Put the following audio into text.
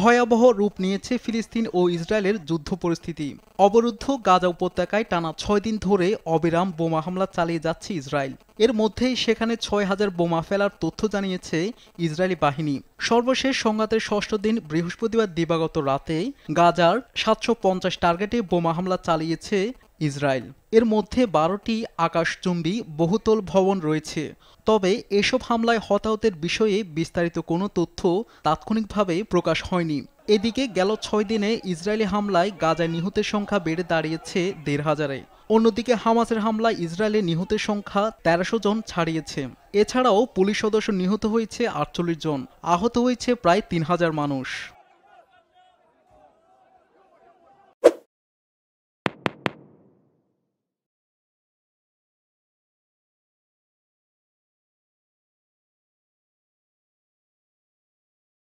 ভয়াবহ রূপ নিয়েছে ফিলিস্তিন ও ইসরায়েলের যুদ্ধ পরিস্থিতি অবরুদ্ধ গাজা উপত্যকায় টানা ছয় দিন ধরে অবিরাম বোমা হামলা চালিয়ে যাচ্ছে ইসরায়েল এর মধ্যেই সেখানে ছয় হাজার বোমা ফেলার তথ্য জানিয়েছে ইসরায়েলি বাহিনী সর্বশেষ সংঘাতের ষষ্ঠ দিন বৃহস্পতিবার দিবাগত রাতে গাজার সাতশো টার্গেটে বোমা হামলা চালিয়েছে ইসরায়েল এর মধ্যে বারোটি আকাশচুম্বী বহুতল ভবন রয়েছে তবে এসব হামলায় হতাহতের বিষয়ে বিস্তারিত কোনো তথ্য তাৎক্ষণিকভাবে প্রকাশ হয়নি এদিকে গেল ছয় দিনে ইসরায়েলি হামলায় গাজায় নিহতের সংখ্যা বেড়ে দাঁড়িয়েছে দেড় হাজারে অন্যদিকে হামাসের হামলায় ইসরায়েলে নিহতের সংখ্যা তেরোশো জন ছাড়িয়েছে এছাড়াও পুলিশ সদস্য নিহত হয়েছে আটচল্লিশ জন আহত হয়েছে প্রায় তিন হাজার মানুষ